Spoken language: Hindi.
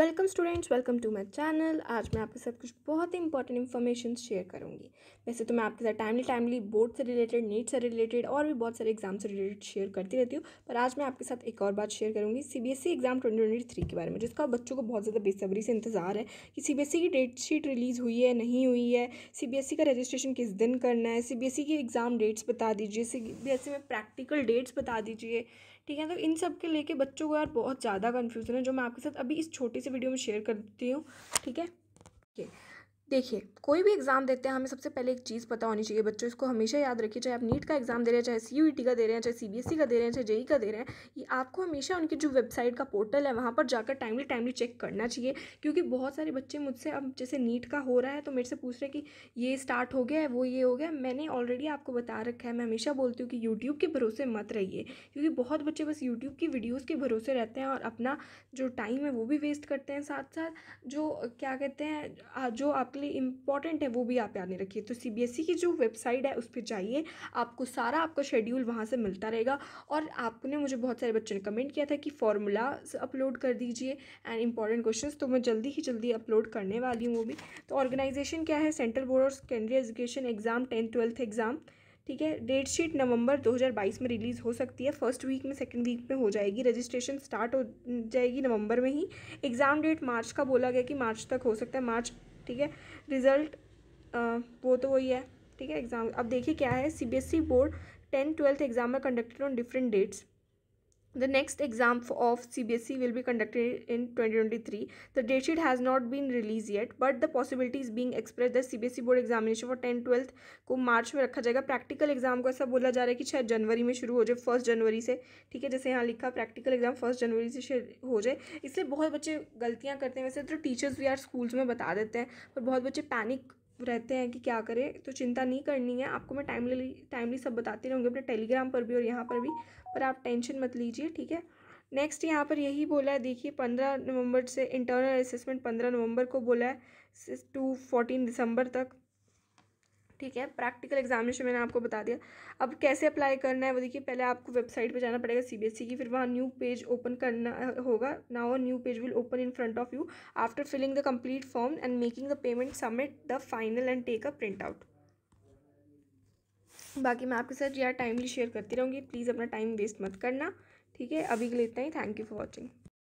Welcome students welcome to my channel आज मैं आपके साथ कुछ बहुत ही इंपॉर्टेंट इन्फॉर्मेशन शेयर करूँगी वैसे तो मैं आपके साथ टाइमली टाइमली बोर्ड से रिलेटेड नीट से रिलेटेड और भी बहुत सारे एग्जाम से रिलेटेड शेयर करती रहती हूँ पर आज मैं आपके साथ एक और बात शेयर करूँगी ई एग्जाम ट्वेंटी के बारे में जिसका बच्चों को बहुत ज़्यादा बेसब्री से इंतजार है कि ई e की डेट शीट रिलीज़ हुई है नहीं हुई है ई e का रजिस्ट्रेशन किस दिन करना है ई e की एग्ज़ाम डेट्स बता दीजिए ई में प्रैक्टिकल डेट्स बता दीजिए ठीक है तो इन सब के लेके बच्चों को यार बहुत ज़्यादा कन्फ्यूज़न है जो मैं आपके साथ अभी इस छोटी वीडियो में शेयर कर देती हूँ ठीक है ओके देखिए कोई भी एग्ज़ाम देते हैं हमें सबसे पहले एक चीज़ पता होनी चाहिए बच्चों इसको हमेशा याद रखिए चाहे आप नीट का एग्ज़ाम दे रहे हैं चाहे सी e का दे रहे हैं चाहे सी e का दे रहे हैं चाहे जेई e का दे रहे हैं ये आपको हमेशा उनकी जो वेबसाइट का पोर्टल है वहाँ पर जाकर टाइमली टाइमली चेक करना चाहिए क्योंकि बहुत सारे बच्चे मुझसे अब जैसे नीट का हो रहा है तो मेरे से पूछ रहे हैं कि ये स्टार्ट हो गया है वो ये हो गया मैंने ऑलरेडी आपको बता रखा है मैं हमेशा बोलती हूँ कि यूट्यूब के भरोसे मत रहिए क्योंकि बहुत बच्चे बस यूट्यूब की वीडियोज़ के भरोसे रहते हैं और अपना जो टाइम है वो भी वेस्ट करते हैं साथ साथ जो क्या कहते हैं जो आपके लिए इंपॉर्टेंट है वो भी आप याद नहीं रखिए तो सीबीएसई e की जो वेबसाइट है उस पर जाइए आपको सारा आपका शेड्यूल वहाँ से मिलता रहेगा और आपने मुझे बहुत सारे बच्चों ने कमेंट किया था कि फॉर्मूला अपलोड कर दीजिए एंड इंपॉर्टेंट क्वेश्चन तो मैं जल्दी ही जल्दी अपलोड करने वाली हूँ वो भी तो ऑर्गेनाइजेशन क्या है central board of secondary education exam tenth twelfth exam ठीक है डेट शीट नवंबर 2022 में रिलीज़ हो सकती है फर्स्ट वीक में सेकंड वीक में हो जाएगी रजिस्ट्रेशन स्टार्ट हो जाएगी नवंबर में ही एग्ज़ाम डेट मार्च का बोला गया कि मार्च तक हो सकता है मार्च ठीक है रिज़ल्ट वो तो वही है ठीक है एग्ज़ाम अब देखिए क्या है ई बोर्ड टेंथ ट्वेल्थ एग्ज़ाम में conducted on different dates The next exam of CBSE will be conducted in 2023. The date sheet has not been released yet, but the possibility is being expressed that CBSE board examination for tenth twelfth को मार्च में रखा जाएगा प्रैक्टिकल एग्जाम को ऐसा बोला जा रहा है कि शायद जनवरी में शुरू हो जाए फर्स्ट जनवरी से ठीक है जैसे यहाँ लिखा प्रैक्टिकल एग्जाम फर्स्ट जनवरी से हो जाए इसलिए बहुत बच्चे गलतियाँ करते हैं वैसे तो टीचर्स भी यार स्कूल्स में बता देते हैं पर बहुत बच्चे पैनिक रहते हैं कि क्या करें तो चिंता नहीं करनी है आपको मैं टाइमली टाइमली सब बताती रहूँगी अपने टेलीग्राम पर भी और यहाँ पर भी पर आप टेंशन मत लीजिए ठीक है नेक्स्ट यहाँ पर यही बोला है देखिए पंद्रह नवंबर से इंटरनल असेसमेंट पंद्रह नवंबर को बोला है टू फोर्टीन दिसंबर तक ठीक है प्रैक्टिकल एग्जामिनेशन मैंने आपको बता दिया अब कैसे अप्लाई करना है वो देखिए पहले आपको वेबसाइट पे जाना पड़ेगा सीबीएसई e की फिर वहाँ न्यू पेज ओपन करना होगा now new page will open in front of you after filling the complete form and making the payment submit the final and take a print out बाकी मैं आपके साथ यार टाइमली शेयर करती रहूँगी प्लीज़ अपना टाइम वेस्ट मत करना ठीक है अभी के लिए इतना ही थैंक यू फॉर वॉचिंग